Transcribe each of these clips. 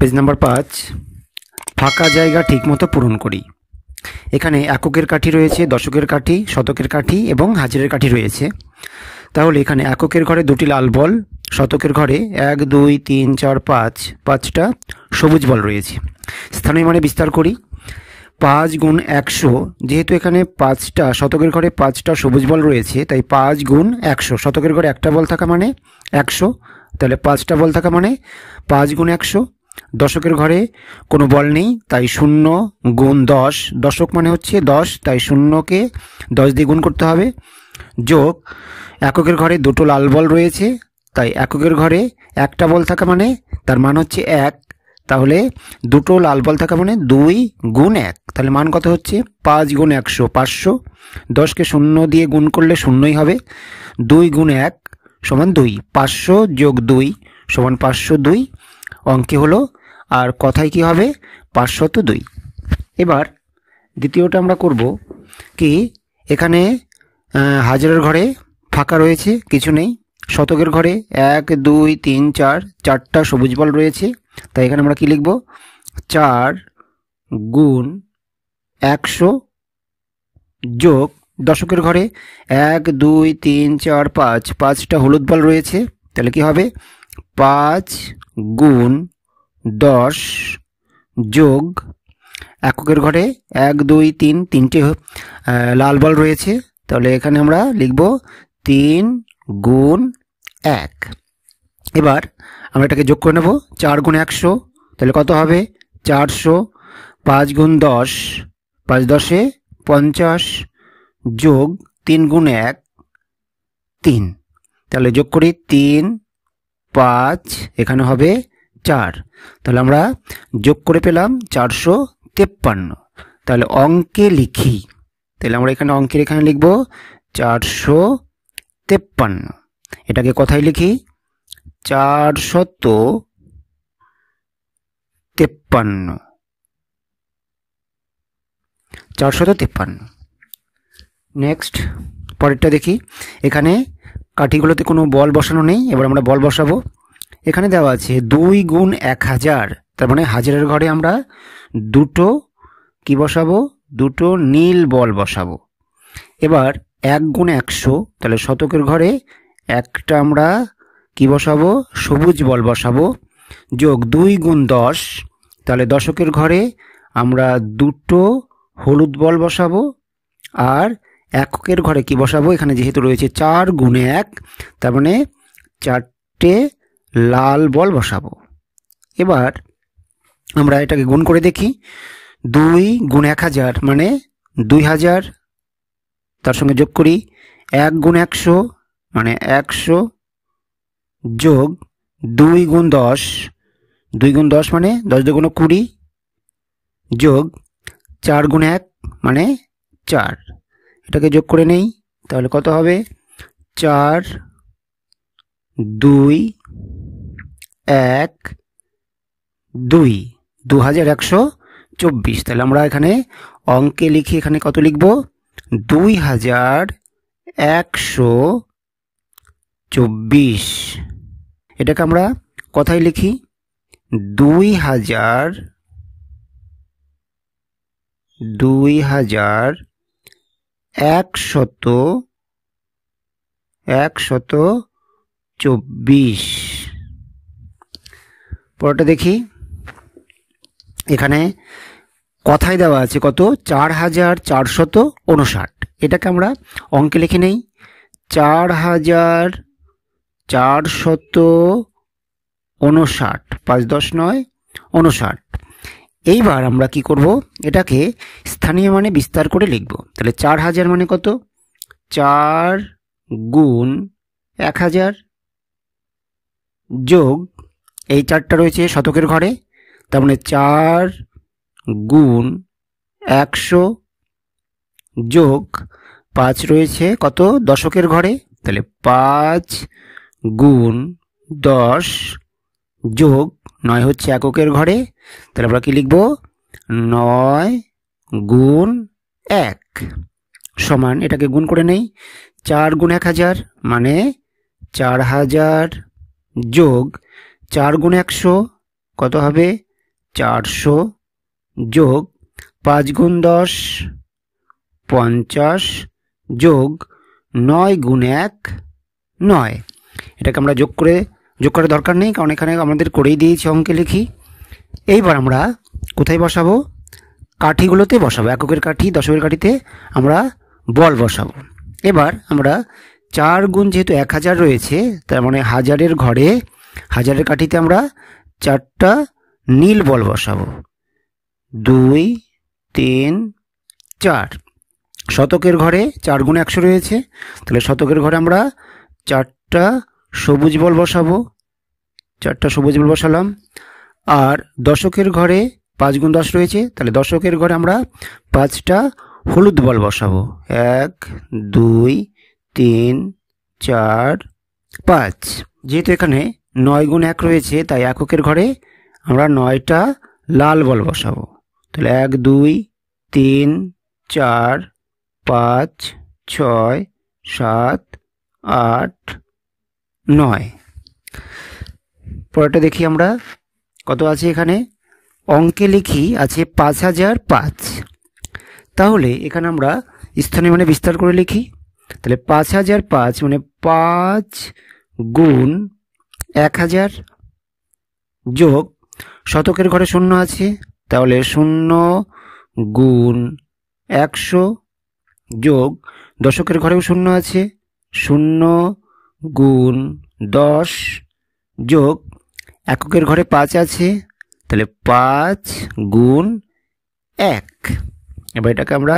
page number পাঁচ ফাঁকা জায়গা ঠিকমতো পূরণ করি এখানে এককের কাঠি রয়েছে দশকের কাঠি শতকের কাঠি এবং হাজারের কাঠি রয়েছে তাহলে এখানে এককের ঘরে দুটি লাল বল শতকের ঘরে এক দুই তিন চার পাঁচ পাঁচটা সবুজ বল রয়েছে স্থানীয় মানে বিস্তার করি পাঁচ গুণ একশো যেহেতু এখানে পাঁচটা শতকের ঘরে পাঁচটা সবুজ বল রয়েছে তাই পাঁচ গুণ একশো শতকের ঘরে একটা বল থাকা মানে একশো তাহলে পাঁচটা বল থাকা মানে পাঁচ গুণ একশো দশকের ঘরে কোনো বল নেই তাই শূন্য গুণ দশ দশক মানে হচ্ছে দশ তাই শূন্যকে দশ দিয়ে গুণ করতে হবে যোগ এককের ঘরে দুটো লাল বল রয়েছে তাই এককের ঘরে একটা বল থাকা মানে তার মান হচ্ছে এক তাহলে দুটো লাল বল থাকা মানে দুই গুণ এক তাহলে মান কত হচ্ছে পাঁচ গুণ একশো পাঁচশো দশকে শূন্য দিয়ে গুণ করলে শূন্যই হবে দুই গুণ এক সমান দুই পাঁচশো যোগ দুই সমান পাঁচশো দুই অঙ্কে হলো আর কথায় কি হবে পাঁচশত দুই এবার দ্বিতীয়টা আমরা করব কি এখানে হাজারের ঘরে ফাঁকা রয়েছে কিছু নেই শতকের ঘরে এক দুই তিন চার চারটা সবুজ বল রয়েছে তাই এখানে আমরা কি লিখব চার গুণ একশো যোগ দশকের ঘরে এক দুই তিন চার পাঁচ পাঁচটা হলুদ বল রয়েছে তাহলে কি হবে পাঁচ গুণ দশ যোগ এককের ঘরে এক দুই তিন তিনটে লাল বল রয়েছে তাহলে এখানে আমরা লিখব তিন গুণ এক এবার আমরা এটাকে যোগ করে নেব চার গুণ একশো তাহলে কত হবে চারশো পাঁচ গুণ দশ পাঁচ দশে পঞ্চাশ যোগ তিন গুণ এক তিন তাহলে যোগ করি তিন পাঁচ এখানে হবে চার তাহলে আমরা যোগ করে পেলাম চারশো তেপ্পান্ন তাহলে অঙ্কে লিখি তাহলে আমরা এখানে অঙ্কের এখানে লিখব চারশো তেপ্পান্ন এটাকে কথায় লিখি চারশত তেপ্পান্ন চারশত তেপ্পান্ন নেক্সট পরেরটা দেখি এখানে কাঠিগুলোতে কোনো বল বসানো নেই এবার আমরা বল বসাবো এখানে দেওয়া আছে দুই গুণ এক হাজার তার মানে হাজারের ঘরে আমরা দুটো কি বসাবো দুটো নীল বল বসাবো এবার এক গুণ একশো তাহলে শতকের ঘরে একটা আমরা কি বসাবো সবুজ বল বসাবো যোগ দুই গুণ দশ তাহলে দশকের ঘরে আমরা দুটো হলুদ বল বসাবো আর এককের ঘরে কি বসাবো এখানে যেহেতু রয়েছে চার গুণে এক তার মানে চারটে লাল বল বসাবো এবার আমরা এটাকে গুণ করে দেখি দুই গুণ এক হাজার মানে দুই হাজার তার সঙ্গে যোগ করি এক গুণ একশো মানে একশো যোগ দুই গুণ দশ দুই গুণ দশ মানে দশ দুগুণ কুড়ি যোগ চার গুণ এক মানে চার এটাকে যোগ করে নেই তাহলে কত হবে চার দুই এক দুই দু হাজার একশো চব্বিশ তাহলে আমরা এখানে অঙ্কে লিখি এখানে কত লিখব দুই হাজার একশো চব্বিশ এটাকে আমরা কথায় লিখি দুই হাজার দুই হাজার একশত একশত চব্বিশ পরটা দেখি এখানে কথায় দেওয়া আছে কত চার হাজার চারশত উনষাট এটাকে আমরা অঙ্কে লিখে নেই চার হাজার চারশত উনষাট পাঁচ দশ নয় উনষাট এইবার আমরা কি করব এটাকে স্থানীয় মানে বিস্তার করে লিখব তাহলে চার হাজার মানে কত চার গুণ এক হাজার যোগ এই চারটা রয়েছে শতকের ঘরে তার মানে চার গুণ একশো যোগ পাঁচ রয়েছে কত দশকের ঘরে তাহলে পাঁচ গুণ দশ যোগ নয় হচ্ছে এককের ঘরে তাহলে আমরা কি লিখব নয় গুণ এক সমান এটাকে গুণ করে নেই চার গুণ এক হাজার মানে চার হাজার যোগ চার গুণ একশো কত হবে চারশো যোগ পাঁচ গুণ দশ পঞ্চাশ যোগ নয় গুণ এক নয় এটাকে আমরা যোগ করে যোগ করার দরকার নেই কারণ এখানে আমাদের করেই দিয়েছি অঙ্কে লিখি এইবার আমরা কোথায় বসাবো কাঠিগুলোতে বসাবো এককের কাঠি দশকের কাঠিতে আমরা বল বসাবো এবার আমরা চার গুণ যেহেতু এক হাজার রয়েছে তার মানে হাজারের ঘরে হাজারের কাঠিতে আমরা চারটা নীল বল বসাবো দুই তিন চার শতকের ঘরে চার গুণ একশো রয়েছে তাহলে শতকের ঘরে আমরা চারটা সবুজ বল বসাবো চারটা সবুজ বল বসালাম আর দশকের ঘরে পাঁচ গুণ দশ রয়েছে তাহলে দশকের ঘরে আমরা পাঁচটা হলুদ বল বসাবো এক দুই তিন চার পাঁচ যেহেতু এখানে নয় গুণ এক রয়েছে তাই এককের ঘরে আমরা নয়টা লাল বল বসাবো তাহলে এক দুই তিন চার পাঁচ ছয় সাত আট নয় পরেটা দেখি আমরা কত আছে এখানে অঙ্কে লিখি আছে পাঁচ হাজার পাঁচ তাহলে এখানে আমরা স্থানীয় মানে বিস্তার করে লিখি তাহলে পাঁচ হাজার পাঁচ মানে পাঁচ গুণ এক হাজার যোগ শতকের ঘরে শূন্য আছে তাহলে শূন্য গুণ একশো যোগ দশকের ঘরেও শূন্য আছে শূন্য গুণ দশ যোগ এককের ঘরে পাঁচ আছে তাহলে পাঁচ গুণ এক এবার এটাকে আমরা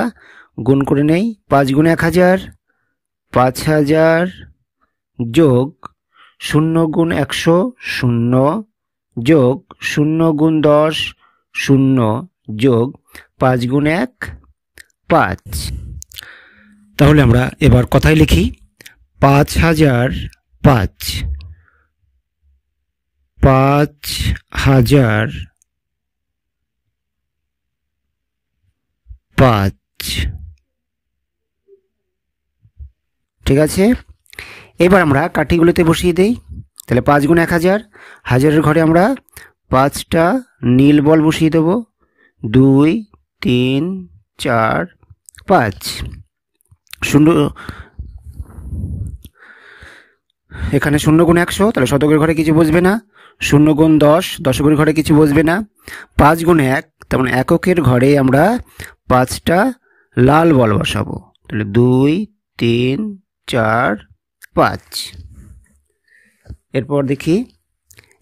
গুণ করে নেই পাঁচ গুণ এক হাজার পাঁচ হাজার যোগ শূন্য গুণ একশো শূন্য যোগ শূন্য গুণ দশ শূন্য যোগ পাঁচ গুণ এক পাঁচ তাহলে আমরা এবার কথায় লিখি পাঁচ হাজার পাঁচ পাঁচ হাজার পাঁচ ঠিক আছে এবার আমরা কাঠিগুলোতে বসিয়ে দেই তাহলে পাঁচ গুণ এক হাজার হাজারের ঘরে আমরা পাঁচটা নীল বল বসিয়ে দেবো দুই তিন চার পাঁচ সুন্দর এখানে শূন্য গুণ একশো তাহলে শতকের ঘরে কিছু বসবে না শূন্য গুণ দশ দশকের ঘরে কিছু বসবে না পাঁচ গুণ এক তেমন মানে এককের ঘরে আমরা পাঁচটা লাল বল বসাবো তাহলে দুই তিন চার পাঁচ এরপর দেখি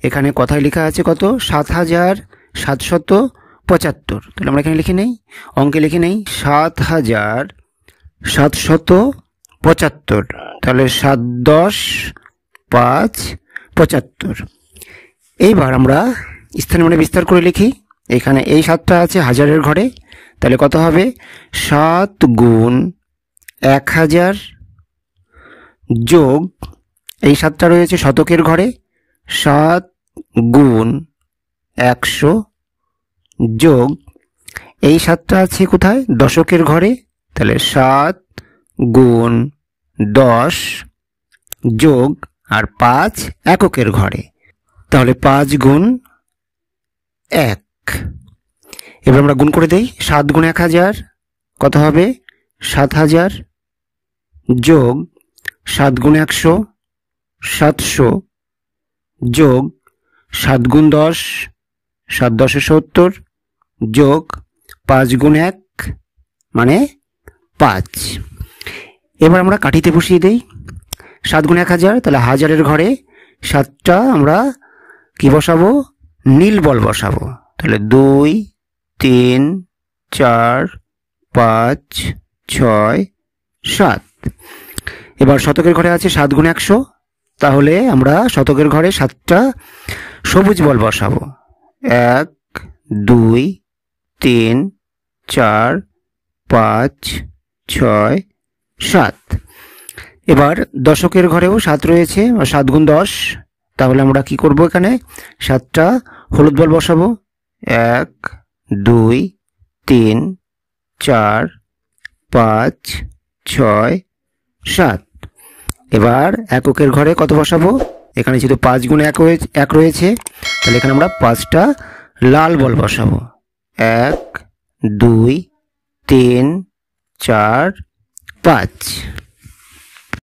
এখানে কথায় লেখা আছে কত সাত হাজার সাতশত পঁচাত্তর তাহলে আমরা এখানে লিখে নেই অঙ্কে লিখে নেই সাত হাজার সাতশত পঁচাত্তর তাহলে সাত দশ পাঁচ পঁচাত্তর এইবার আমরা স্থান মানে বিস্তার করে লিখি এখানে এই সাতটা আছে হাজারের ঘরে তাহলে কত হবে সাত গুণ এক হাজার যোগ এই সাতটা রয়েছে শতকের ঘরে সাত গুণ একশো যোগ এই সাতটা আছে কোথায় দশকের ঘরে তাহলে সাত গুণ দশ যোগ আর পাঁচ এককের ঘরে তাহলে পাঁচ গুণ এক এবার আমরা গুণ করে দেই সাত গুণ এক হাজার কত হবে সাত হাজার যোগ সাত গুণ একশো সাতশো যোগ সাত গুণ দশ সাত দশে সত্তর যোগ পাঁচ গুণ এক মানে পাঁচ এবার আমরা কাঠিতে বসিয়ে দেই সাত গুণ এক হাজার তাহলে হাজারের ঘরে সাতটা আমরা কি বসাবো নীল বল বসাবো তাহলে দুই তিন চার পাঁচ ছয় সাত এবার শতকের ঘরে আছে সাত গুণ একশো তাহলে আমরা শতকের ঘরে সাতটা সবুজ বল বসাবো এক দুই তিন চার পাঁচ ছয় সাত এবার দশকের ঘরেও সাত রয়েছে সাত গুণ দশ তাহলে আমরা কি করব এখানে সাতটা হলুদ বল বসাবো এক দুই তিন চার পাঁচ ছয় সাত এবার এককের ঘরে কত বসাবো এখানে যেহেতু পাঁচ গুণ এক এক রয়েছে তাহলে এখানে আমরা পাঁচটা লাল বল বসাবো এক দুই তিন চার পাঁচ